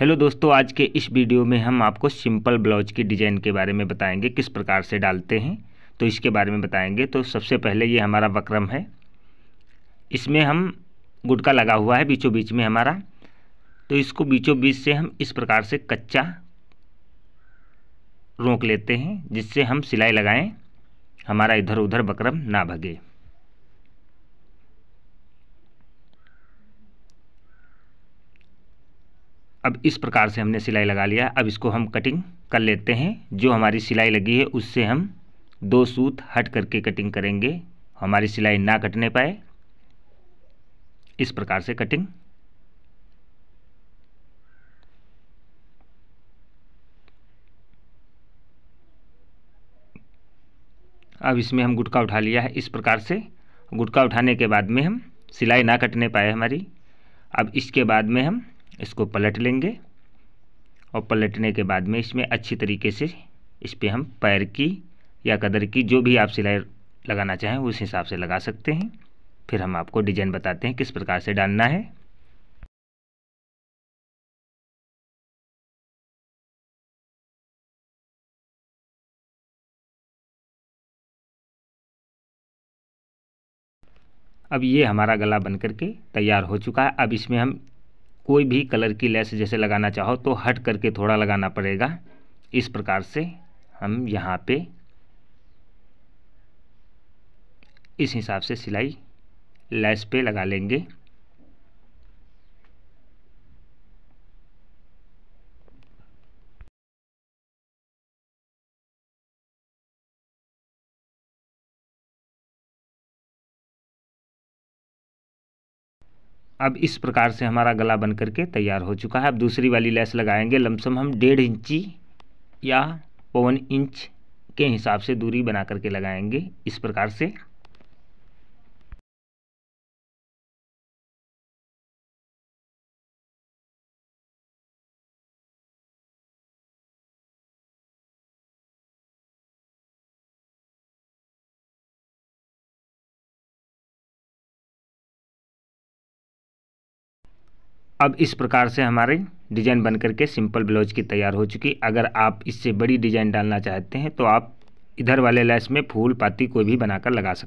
hello दोस्तों आज के इस वीडियो में हम आपको सिंपल ब्लाउज की डिज़ाइन के बारे में बताएंगे किस प्रकार से डालते हैं तो इसके बारे में बताएंगे तो सबसे पहले ये हमारा वक्रम है इसमें हम गुटका लगा हुआ है बीचों बीच में हमारा तो इसको बीचों बीच से हम इस प्रकार से कच्चा रोक लेते हैं जिससे हम सिलाई लगाएँ हमारा इधर उधर बकरम ना भगे अब इस प्रकार से हमने सिलाई लगा लिया अब इसको हम कटिंग कर लेते हैं जो हमारी सिलाई लगी है उससे हम दो सूत हट करके कटिंग करेंगे हमारी सिलाई ना कटने पाए इस प्रकार से कटिंग अब इसमें हम गुटका उठा लिया है इस प्रकार से गुटका उठाने के बाद में हम सिलाई ना कटने पाए हमारी अब इसके बाद में हम इसको पलट लेंगे और पलटने के बाद में इसमें अच्छी तरीके से इस पर हम पैर की या कदर की जो भी आप सिलाई लगाना चाहें उस हिसाब से लगा सकते हैं फिर हम आपको डिजाइन बताते हैं किस प्रकार से डालना है अब ये हमारा गला बन करके तैयार हो चुका है अब इसमें हम कोई भी कलर की लेस जैसे लगाना चाहो तो हट करके थोड़ा लगाना पड़ेगा इस प्रकार से हम यहाँ पे इस हिसाब से सिलाई लेस पे लगा लेंगे अब इस प्रकार से हमारा गला बन करके तैयार हो चुका है अब दूसरी वाली लेस लगाएंगे लमसम हम डेढ़ इंची या पौन इंच के हिसाब से दूरी बना करके लगाएंगे इस प्रकार से अब इस प्रकार से हमारे डिज़ाइन बन करके सिंपल ब्लाउज की तैयार हो चुकी अगर आप इससे बड़ी डिज़ाइन डालना चाहते हैं तो आप इधर वाले लैस में फूल पाती कोई भी बनाकर लगा सकते